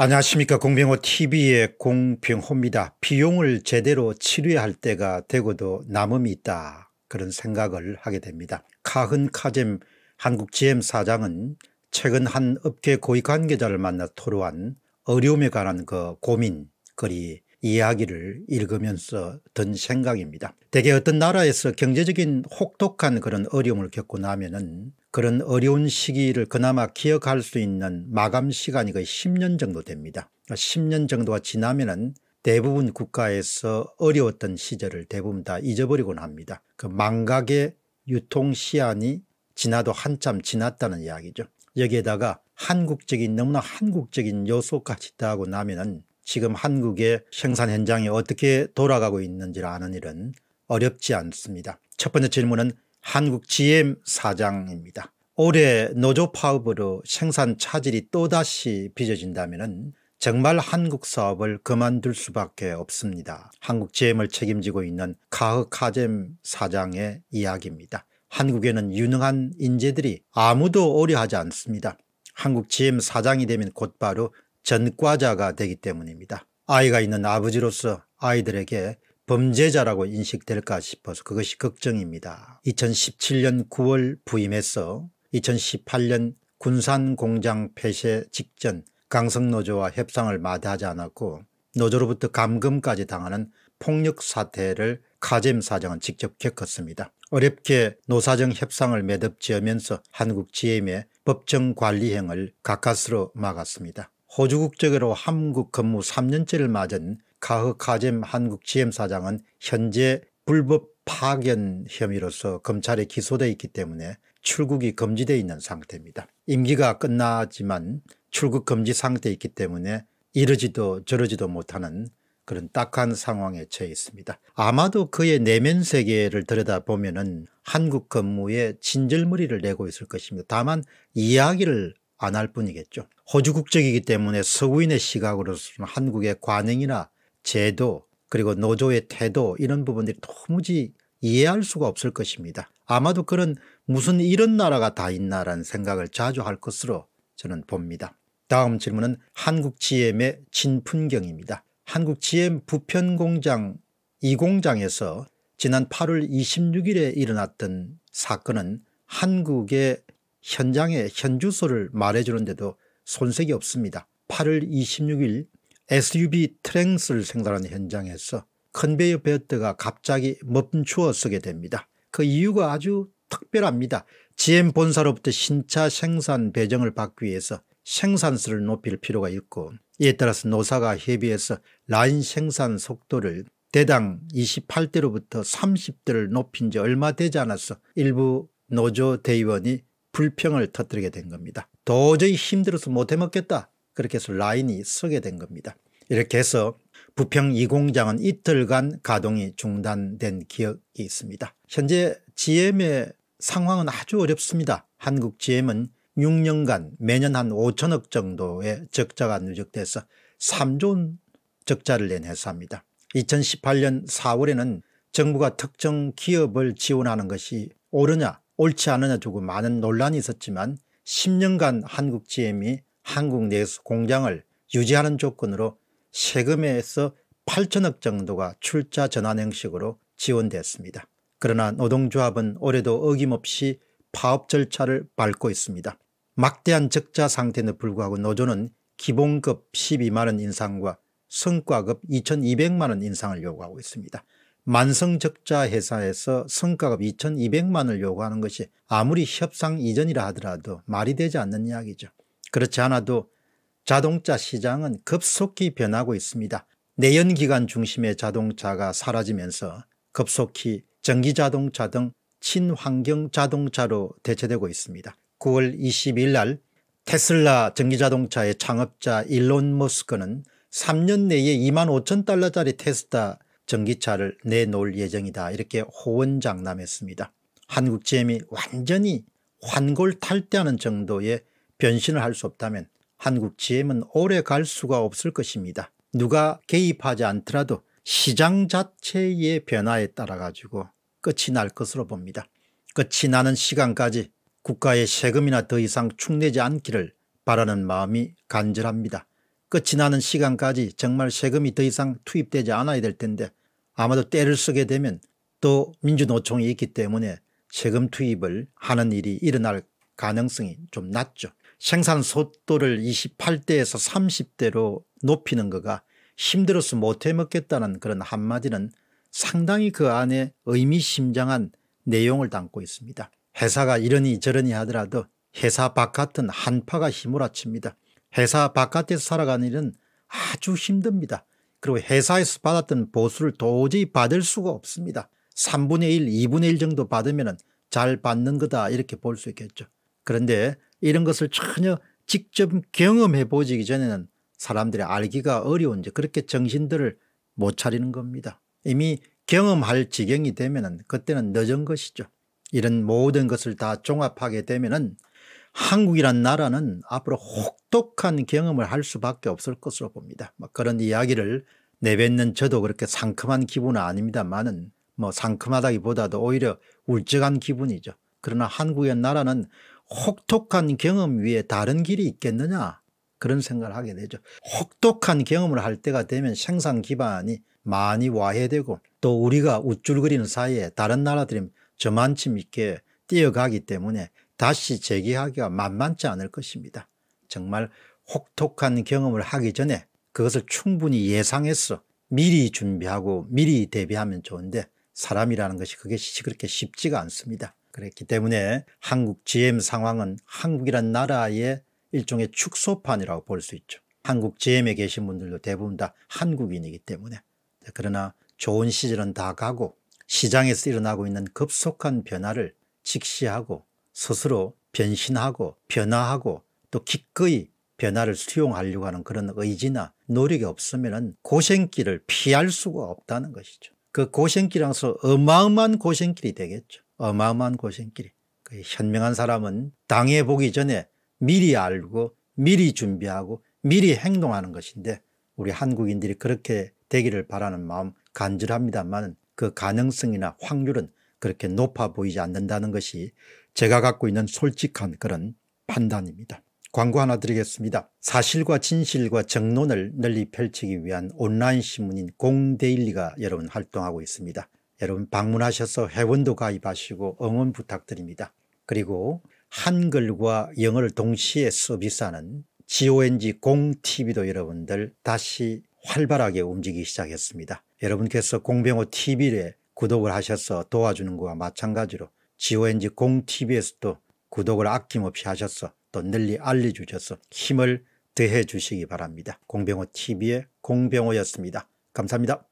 안녕하십니까 공병호 tv의 공병호입니다. 비용을 제대로 치료해야 할 때가 되고도 남음이 있다 그런 생각을 하게 됩니다. 카흔 카젬 한국GM 사장은 최근 한 업계 고위 관계자를 만나 토로한 어려움에 관한 그 고민 거리 이야기를 읽으면서 든 생각입니다. 대개 어떤 나라에서 경제적인 혹독한 그런 어려움을 겪고 나면은 그런 어려운 시기를 그나마 기억할 수 있는 마감 시간이 거의 10년 정도 됩니다. 10년 정도가 지나면은 대부분 국가에서 어려웠던 시절을 대부분 다 잊어버리곤 합니다. 그 망각의 유통 시한이 지나도 한참 지났다는 이야기죠. 여기에다가 한국적인 너무나 한국적인 요소까지 따고 나면은 지금 한국의 생산 현장이 어떻게 돌아가고 있는지를 아는 일은 어렵지 않습니다. 첫 번째 질문은 한국 GM 사장입니다. 올해 노조 파업으로 생산 차질이 또다시 빚어진다면 정말 한국 사업을 그만둘 수밖에 없습니다. 한국 GM을 책임지고 있는 가흐 카젬 사장의 이야기입니다. 한국에는 유능한 인재들이 아무도 오려하지 않습니다. 한국 GM 사장이 되면 곧바로 전과자가 되기 때문입니다. 아이가 있는 아버지로서 아이들에게 범죄자라고 인식될까 싶어서 그것이 걱정입니다. 2017년 9월 부임해서 2018년 군산공장 폐쇄 직전 강성노조와 협상을 마다하지 않았고 노조로부터 감금까지 당하는 폭력 사태를 카잼 사장은 직접 겪었습니다. 어렵게 노사정 협상을 매듭지으면서 한국 GM의 법정 관리행을 가까스로 막았습니다. 호주 국적으로 한국 근무 3년째를 맞은 가흐 카젬 한국 GM 사장은 현재 불법 파견 혐의로서 검찰에 기소돼 있기 때문에 출국이 금지되어 있는 상태입니다. 임기가 끝나지만 출국 금지 상태에 있기 때문에 이러지도 저러지도 못하는 그런 딱한 상황에 처해 있습니다. 아마도 그의 내면 세계를 들여다보면 한국 근무에 진절머리를 내고 있을 것입니다. 다만 이야기를 안 할 뿐이겠죠. 호주 국적이기 때문에 서구인의 시각으로서는 한국의 관행이나 제도 그리고 노조의 태도 이런 부분들이 도무지 이해할 수가 없을 것입니다. 아마도 그런 무슨 이런 나라가 다 있나라는 생각을 자주 할 것으로 저는 봅니다. 다음 질문은 한국GM의 진풍경입니다 한국GM 부편공장 2공장에서 지난 8월 26일에 일어났던 사건은 한국의 현장의 현주소를 말해주는데도 손색이 없습니다. 8월 26일 SUV 트랭스를 생산하는 현장에서 컨베이어 벨트가 갑자기 멈추어 서게 됩니다. 그 이유가 아주 특별합니다. GM 본사로부터 신차 생산 배정을 받기 위해서 생산수를 높일 필요가 있고 이에 따라서 노사가 협의해서 라인 생산 속도를 대당 28대로부터 30대를 높인 지 얼마 되지 않아서 일부 노조 대의원이 불평을 터뜨리게 된 겁니다. 도저히 힘들어서 못해먹겠다. 그렇게 해서 라인이 서게 된 겁니다. 이렇게 해서 부평 2 공장은 이틀간 가동이 중단된 기억이 있습니다. 현재 GM의 상황은 아주 어렵습니다. 한국 GM은 6년간 매년 한 5천억 정도의 적자가 누적돼서 3조 원 적자를 낸 회사입니다. 2018년 4월에는 정부가 특정 기업을 지원하는 것이 옳으냐 옳지 않으냐 두고 많은 논란이 있었지만 10년간 한국 GM이 한국 내에서 공장을 유지하는 조건으로 세금에서 8천억 정도가 출자 전환 형식으로 지원됐습니다. 그러나 노동조합은 올해도 어김없이 파업 절차를 밟고 있습니다. 막대한 적자 상태에도 불구하고 노조는 기본급 12만원 인상과 성과급 2200만원 인상을 요구하고 있습니다. 만성적자 회사에서 성과급 2200만을 원 요구하는 것이 아무리 협상 이전이라 하더라도 말이 되지 않는 이야기죠. 그렇지 않아도 자동차 시장은 급속히 변하고 있습니다. 내연기관 중심의 자동차가 사라지면서 급속히 전기자동차 등 친환경 자동차로 대체되고 있습니다. 9월 20일 날 테슬라 전기자동차의 창업자 일론 머스크는 3년 내에 2만 5천 달러짜리 테스타 전기차를 내놓을 예정이다 이렇게 호언장담했습니다. 한국 GM이 완전히 환골탈태하는 정도의 변신을 할 수 없다면 한국 GM은 오래 갈 수가 없을 것입니다. 누가 개입하지 않더라도 시장 자체의 변화에 따라 가지고 끝이 날 것으로 봅니다. 끝이 나는 시간까지 국가의 세금이나 더 이상 축내지 않기를 바라는 마음이 간절합니다. 끝이 나는 시간까지 정말 세금이 더 이상 투입되지 않아야 될 텐데 아마도 때를 쓰게 되면 또 민주노총이 있기 때문에 세금 투입을 하는 일이 일어날 가능성이 좀 낮죠. 생산 속도를 28대에서 30대로 높이는 거가 힘들어서 못해먹겠다는 그런 한마디는 상당히 그 안에 의미심장한 내용을 담고 있습니다. 회사가 이러니 저러니 하더라도 회사 바깥은 한파가 휘몰아칩니다. 회사 바깥에서 살아가는 일은 아주 힘듭니다. 그리고 회사에서 받았던 보수를 도저히 받을 수가 없습니다. 3분의 1, 2분의 1 정도 받으면 잘 받는 거다 이렇게 볼 수 있겠죠. 그런데 이런 것을 전혀 직접 경험해 보기 전에는 사람들이 알기가 어려운 지 그렇게 정신들을 못 차리는 겁니다. 이미 경험할 지경이 되면 그때는 늦은 것이죠. 이런 모든 것을 다 종합하게 되면 한국이란 나라는 앞으로 혹독한 경험을 할 수밖에 없을 것으로 봅니다. 뭐 그런 이야기를 내뱉는 저도 그렇게 상큼한 기분은 아닙니다만뭐 상큼하다기보다도 오히려 울적한 기분이죠. 그러나 한국의 나라는 혹독한 경험 위에 다른 길이 있겠느냐 그런 생각을 하게 되죠. 혹독한 경험을 할 때가 되면 생산 기반이 많이 와해되고 또 우리가 우쭐거리는 사이에 다른 나라들이 저만치 있게 뛰어가기 때문에 다시 재기하기가 만만치 않을 것입니다. 정말 혹독한 경험을 하기 전에 그것을 충분히 예상해서 미리 준비하고 미리 대비하면 좋은데 사람이라는 것이 그게 그렇게 쉽지가 않습니다. 그랬기 때문에 한국 GM 상황은 한국이란 나라의 일종의 축소판이라고 볼 수 있죠. 한국 GM에 계신 분들도 대부분 다 한국인이기 때문에 그러나 좋은 시절은 다 가고 시장에서 일어나고 있는 급속한 변화를 직시하고 스스로 변신하고 변화하고 또 기꺼이 변화를 수용하려고 하는 그런 의지나 노력이 없으면 고생길을 피할 수가 없다는 것이죠. 그 고생길에서 어마어마한 고생길이 되겠죠. 어마어마한 고생길이 그 현명한 사람은 당해보기 전에 미리 알고 미리 준비하고 미리 행동하는 것인데 우리 한국인들이 그렇게 되기를 바라는 마음 간절합니다만 그 가능성이나 확률은 그렇게 높아 보이지 않는다는 것이 제가 갖고 있는 솔직한 그런 판단입니다. 광고 하나 드리겠습니다. 사실과 진실과 정론을 널리 펼치기 위한 온라인 신문인 공데일리가 여러분 활동하고 있습니다. 여러분 방문하셔서 회원도 가입하시고 응원 부탁드립니다. 그리고 한글과 영어를 동시에 서비스하는 GONG 공TV도 여러분들 다시 활발하게 움직이기 시작했습니다. 여러분께서 공병호 t v 를 구독을 하셔서 도와주는 것과 마찬가지로 GONG 공TV에서도 구독을 아낌없이 하셔서 또 널리 알려주셔서 힘을 더해 주시기 바랍니다. 공병호 TV의 공병호였습니다. 감사합니다.